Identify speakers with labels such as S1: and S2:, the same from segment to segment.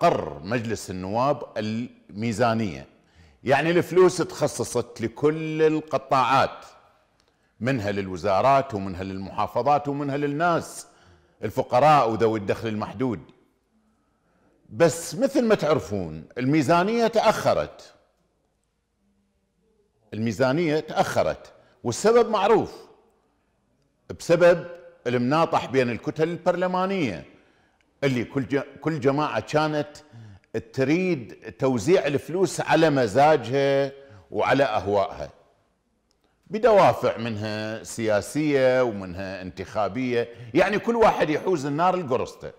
S1: قرر مجلس النواب الميزانية يعني الفلوس تخصصت لكل القطاعات منها للوزارات ومنها للمحافظات ومنها للناس الفقراء وذوي الدخل المحدود بس مثل ما تعرفون الميزانية تأخرت الميزانية تأخرت والسبب معروف بسبب المناطح بين الكتل البرلمانيه اللي كل كل جماعه كانت تريد توزيع الفلوس على مزاجها وعلى اهوائها بدوافع منها سياسيه ومنها انتخابيه يعني كل واحد يحوز النار لقرصته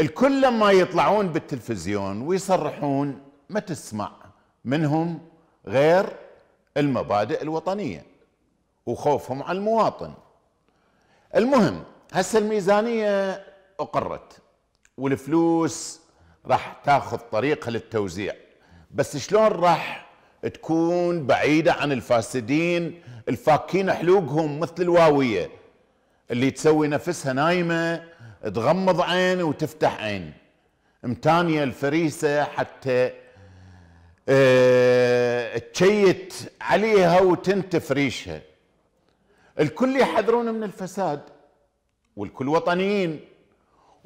S1: الكل لما يطلعون بالتلفزيون ويصرحون ما تسمع منهم غير المبادئ الوطنيه وخوفهم على المواطن المهم هسه الميزانيه اقرت والفلوس راح تاخذ طريقها للتوزيع بس شلون راح تكون بعيدة عن الفاسدين الفاكين حلوقهم مثل الواوية اللي تسوي نفسها نايمة تغمض عين وتفتح عين امتانية الفريسة حتى اه تشيت عليها وتنتف ريشها الكل يحذرون من الفساد والكل وطنيين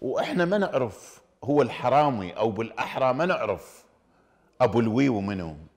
S1: واحنا ما نعرف هو الحرامي او بالاحرى ما نعرف ابو الويو منو